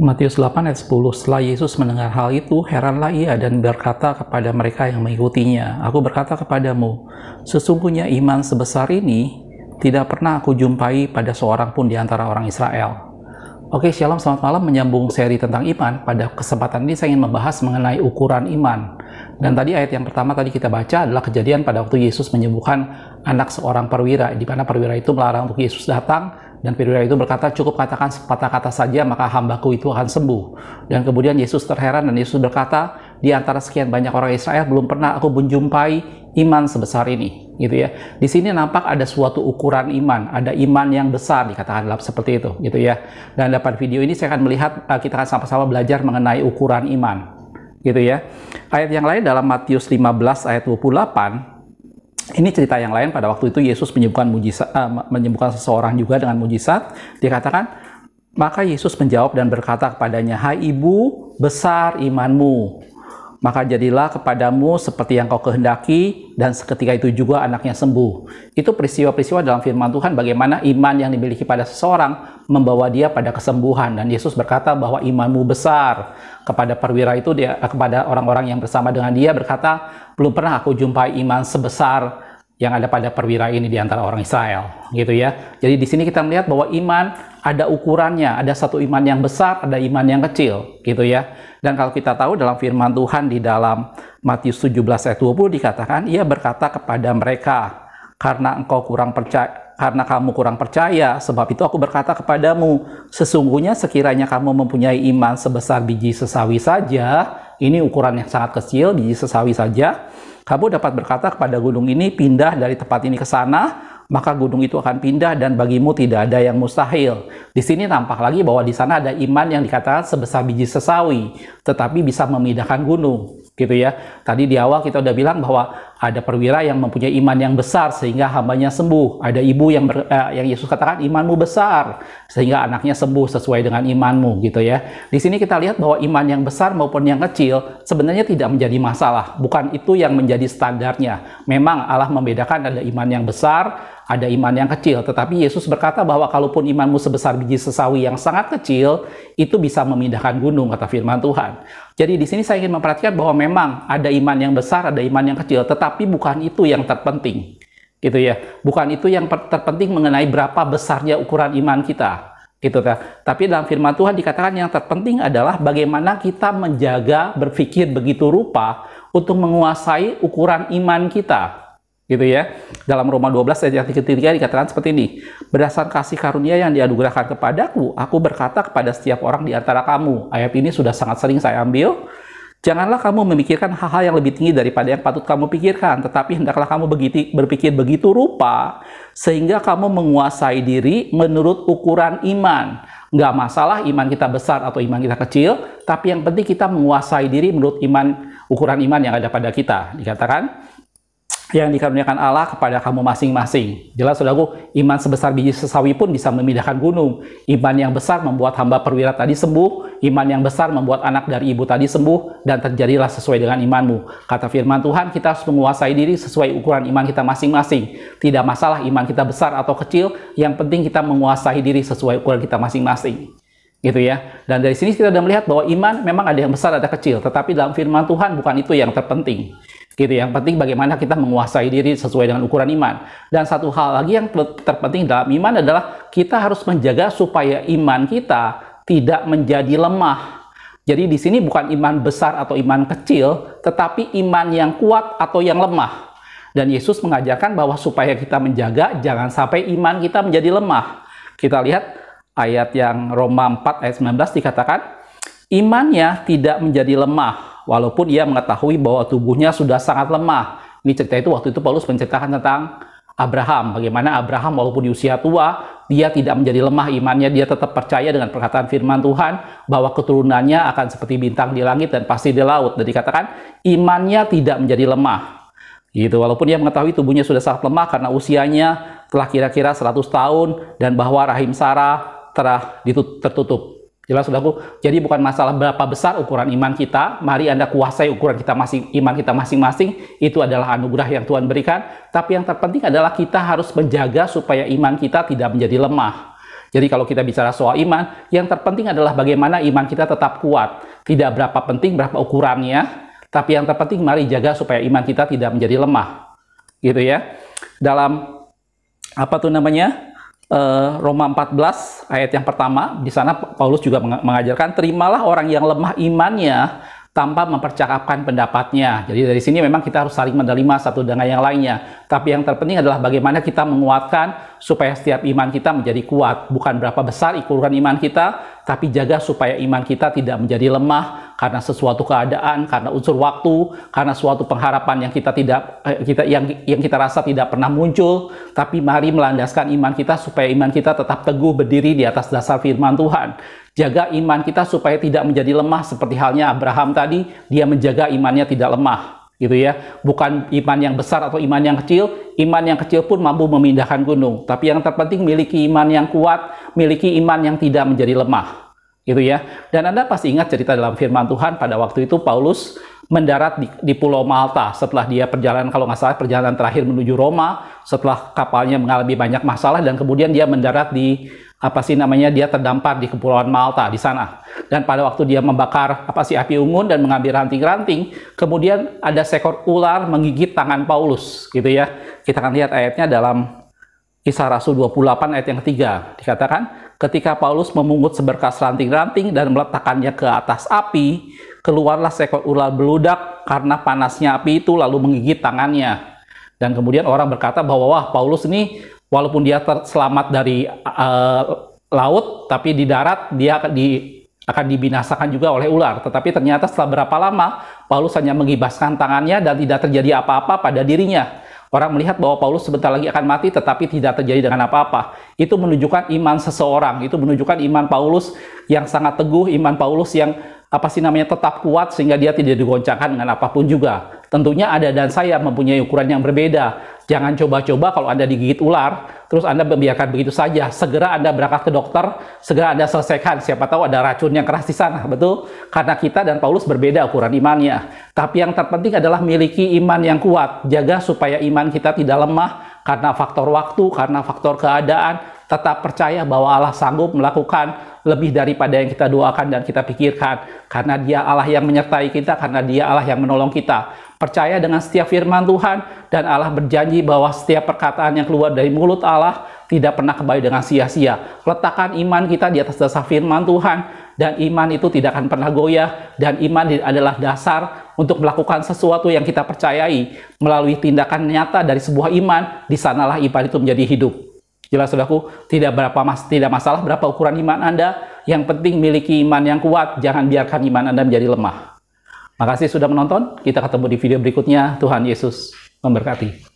Matius 8 ayat 10, setelah Yesus mendengar hal itu, heranlah ia dan berkata kepada mereka yang mengikutinya, Aku berkata kepadamu, sesungguhnya iman sebesar ini tidak pernah aku jumpai pada seorang pun di antara orang Israel. Oke, shalom, selamat malam. Menyambung seri tentang iman, pada kesempatan ini saya ingin membahas mengenai ukuran iman. Dan tadi ayat yang pertama tadi kita baca adalah kejadian pada waktu Yesus menyembuhkan anak seorang perwira, di mana perwira itu melarang untuk Yesus datang dan Pedro itu berkata, cukup katakan sepatah kata saja, maka hambaku itu akan sembuh. Dan kemudian Yesus terheran dan Yesus berkata, di antara sekian banyak orang Israel belum pernah aku menjumpai iman sebesar ini gitu ya di sini nampak ada suatu ukuran iman ada iman yang besar dikatakan dalam seperti itu gitu ya dan dalam video ini saya akan melihat eh, kita akan sama-sama belajar mengenai ukuran iman gitu ya ayat yang lain dalam Matius 15 ayat 28 ini cerita yang lain pada waktu itu Yesus menyembuhkan mujizat uh, menyembuhkan seseorang juga dengan mujizat dikatakan maka Yesus menjawab dan berkata kepadanya hai ibu besar imanmu maka jadilah kepadamu seperti yang kau kehendaki dan seketika itu juga anaknya sembuh. Itu peristiwa-peristiwa dalam firman Tuhan bagaimana iman yang dimiliki pada seseorang membawa dia pada kesembuhan dan Yesus berkata bahwa imanmu besar. Kepada perwira itu dia eh, kepada orang-orang yang bersama dengan dia berkata, "Belum pernah aku jumpai iman sebesar yang ada pada perwira ini di antara orang Israel, gitu ya. Jadi di sini kita melihat bahwa iman ada ukurannya, ada satu iman yang besar, ada iman yang kecil, gitu ya. Dan kalau kita tahu dalam firman Tuhan di dalam Matius 17 ayat 20 dikatakan, ia berkata kepada mereka, karena engkau kurang percaya, karena kamu kurang percaya, sebab itu aku berkata kepadamu, sesungguhnya sekiranya kamu mempunyai iman sebesar biji sesawi saja, ini ukuran yang sangat kecil, biji sesawi saja, kamu dapat berkata kepada gunung ini, pindah dari tempat ini ke sana, maka gunung itu akan pindah dan bagimu tidak ada yang mustahil. Di sini nampak lagi bahwa di sana ada iman yang dikatakan sebesar biji sesawi, tetapi bisa memindahkan gunung gitu ya. Tadi di awal kita udah bilang bahwa ada perwira yang mempunyai iman yang besar sehingga hambanya sembuh. Ada ibu yang ber, eh, yang Yesus katakan imanmu besar sehingga anaknya sembuh sesuai dengan imanmu gitu ya. Di sini kita lihat bahwa iman yang besar maupun yang kecil sebenarnya tidak menjadi masalah. Bukan itu yang menjadi standarnya. Memang Allah membedakan ada iman yang besar, ada iman yang kecil. Tetapi Yesus berkata bahwa kalaupun imanmu sebesar biji sesawi yang sangat kecil, itu bisa memindahkan gunung, kata firman Tuhan. Jadi di sini saya ingin memperhatikan bahwa memang ada iman yang besar, ada iman yang kecil, tetapi bukan itu yang terpenting. Gitu ya. Bukan itu yang terpenting mengenai berapa besarnya ukuran iman kita. Gitu ya. Tapi dalam firman Tuhan dikatakan yang terpenting adalah bagaimana kita menjaga berpikir begitu rupa untuk menguasai ukuran iman kita gitu ya. Dalam Roma 12 ayat 33 ketiga dikatakan seperti ini. Berdasarkan kasih karunia yang dianugerahkan kepadaku, aku berkata kepada setiap orang di antara kamu. Ayat ini sudah sangat sering saya ambil. Janganlah kamu memikirkan hal-hal yang lebih tinggi daripada yang patut kamu pikirkan, tetapi hendaklah kamu begiti, berpikir begitu rupa sehingga kamu menguasai diri menurut ukuran iman. Nggak masalah iman kita besar atau iman kita kecil, tapi yang penting kita menguasai diri menurut iman ukuran iman yang ada pada kita. Dikatakan, yang dikaruniakan Allah kepada kamu masing-masing. Jelas saudaraku, iman sebesar biji sesawi pun bisa memindahkan gunung. Iman yang besar membuat hamba perwira tadi sembuh, iman yang besar membuat anak dari ibu tadi sembuh, dan terjadilah sesuai dengan imanmu. Kata firman Tuhan, kita harus menguasai diri sesuai ukuran iman kita masing-masing. Tidak masalah iman kita besar atau kecil, yang penting kita menguasai diri sesuai ukuran kita masing-masing gitu ya. Dan dari sini kita sudah melihat bahwa iman memang ada yang besar ada kecil, tetapi dalam firman Tuhan bukan itu yang terpenting. Gitu. Yang penting bagaimana kita menguasai diri sesuai dengan ukuran iman. Dan satu hal lagi yang terpenting dalam iman adalah kita harus menjaga supaya iman kita tidak menjadi lemah. Jadi di sini bukan iman besar atau iman kecil, tetapi iman yang kuat atau yang lemah. Dan Yesus mengajarkan bahwa supaya kita menjaga, jangan sampai iman kita menjadi lemah. Kita lihat ayat yang Roma 4 ayat 19 dikatakan, imannya tidak menjadi lemah, walaupun ia mengetahui bahwa tubuhnya sudah sangat lemah. Ini cerita itu waktu itu Paulus menceritakan tentang Abraham, bagaimana Abraham walaupun di usia tua, dia tidak menjadi lemah imannya, dia tetap percaya dengan perkataan firman Tuhan bahwa keturunannya akan seperti bintang di langit dan pasti di laut. Dan dikatakan imannya tidak menjadi lemah. Gitu, walaupun dia mengetahui tubuhnya sudah sangat lemah karena usianya telah kira-kira 100 tahun dan bahwa rahim Sarah telah tertutup. Jelas sudahku. jadi bukan masalah berapa besar ukuran iman kita, mari Anda kuasai ukuran kita masing iman kita masing-masing, itu adalah anugerah yang Tuhan berikan, tapi yang terpenting adalah kita harus menjaga supaya iman kita tidak menjadi lemah. Jadi kalau kita bicara soal iman, yang terpenting adalah bagaimana iman kita tetap kuat. Tidak berapa penting berapa ukurannya, tapi yang terpenting mari jaga supaya iman kita tidak menjadi lemah. Gitu ya. Dalam apa tuh namanya? Eh, Roma 14 ayat yang pertama, di sana Paulus juga mengajarkan terimalah orang yang lemah imannya tanpa mempercakapkan pendapatnya. Jadi dari sini memang kita harus saling menerima satu dengan yang lainnya. Tapi yang terpenting adalah bagaimana kita menguatkan supaya setiap iman kita menjadi kuat. Bukan berapa besar ukuran iman kita, tapi jaga supaya iman kita tidak menjadi lemah karena sesuatu keadaan, karena unsur waktu, karena suatu pengharapan yang kita tidak eh, kita yang yang kita rasa tidak pernah muncul, tapi mari melandaskan iman kita supaya iman kita tetap teguh berdiri di atas dasar firman Tuhan. Jaga iman kita supaya tidak menjadi lemah seperti halnya Abraham tadi, dia menjaga imannya tidak lemah gitu ya. Bukan iman yang besar atau iman yang kecil, iman yang kecil pun mampu memindahkan gunung. Tapi yang terpenting miliki iman yang kuat, miliki iman yang tidak menjadi lemah. Gitu ya. Dan Anda pasti ingat cerita dalam firman Tuhan pada waktu itu Paulus mendarat di, di Pulau Malta setelah dia perjalanan kalau nggak salah perjalanan terakhir menuju Roma setelah kapalnya mengalami banyak masalah dan kemudian dia mendarat di apa sih namanya dia terdampar di kepulauan Malta di sana dan pada waktu dia membakar apa sih api unggun dan mengambil ranting-ranting kemudian ada seekor ular menggigit tangan Paulus gitu ya kita akan lihat ayatnya dalam kisah Rasul 28 ayat yang ketiga dikatakan ketika Paulus memungut seberkas ranting-ranting dan meletakkannya ke atas api keluarlah seekor ular beludak karena panasnya api itu lalu menggigit tangannya dan kemudian orang berkata bahwa wah Paulus ini walaupun dia selamat dari uh, laut, tapi di darat dia akan di akan dibinasakan juga oleh ular. Tetapi ternyata setelah berapa lama Paulus hanya mengibaskan tangannya dan tidak terjadi apa-apa pada dirinya. Orang melihat bahwa Paulus sebentar lagi akan mati tetapi tidak terjadi dengan apa-apa. Itu menunjukkan iman seseorang, itu menunjukkan iman Paulus yang sangat teguh, iman Paulus yang apa sih namanya tetap kuat sehingga dia tidak digoncangkan dengan apapun juga. Tentunya ada dan saya mempunyai ukuran yang berbeda. Jangan coba-coba kalau Anda digigit ular, terus Anda membiarkan begitu saja. Segera Anda berangkat ke dokter, segera Anda selesaikan. Siapa tahu ada racun yang keras di sana, betul? Karena kita dan Paulus berbeda ukuran imannya. Tapi yang terpenting adalah miliki iman yang kuat. Jaga supaya iman kita tidak lemah karena faktor waktu, karena faktor keadaan. Tetap percaya bahwa Allah sanggup melakukan lebih daripada yang kita doakan dan kita pikirkan. Karena dia Allah yang menyertai kita, karena dia Allah yang menolong kita Percaya dengan setiap firman Tuhan dan Allah berjanji bahwa setiap perkataan yang keluar dari mulut Allah tidak pernah kembali dengan sia-sia. Letakkan iman kita di atas dasar firman Tuhan dan iman itu tidak akan pernah goyah dan iman adalah dasar untuk melakukan sesuatu yang kita percayai melalui tindakan nyata dari sebuah iman, di sanalah iman itu menjadi hidup. Jelas Saudaraku, tidak berapa mas tidak masalah berapa ukuran iman Anda, yang penting miliki iman yang kuat, jangan biarkan iman Anda menjadi lemah. Makasih sudah menonton. Kita ketemu di video berikutnya. Tuhan Yesus memberkati.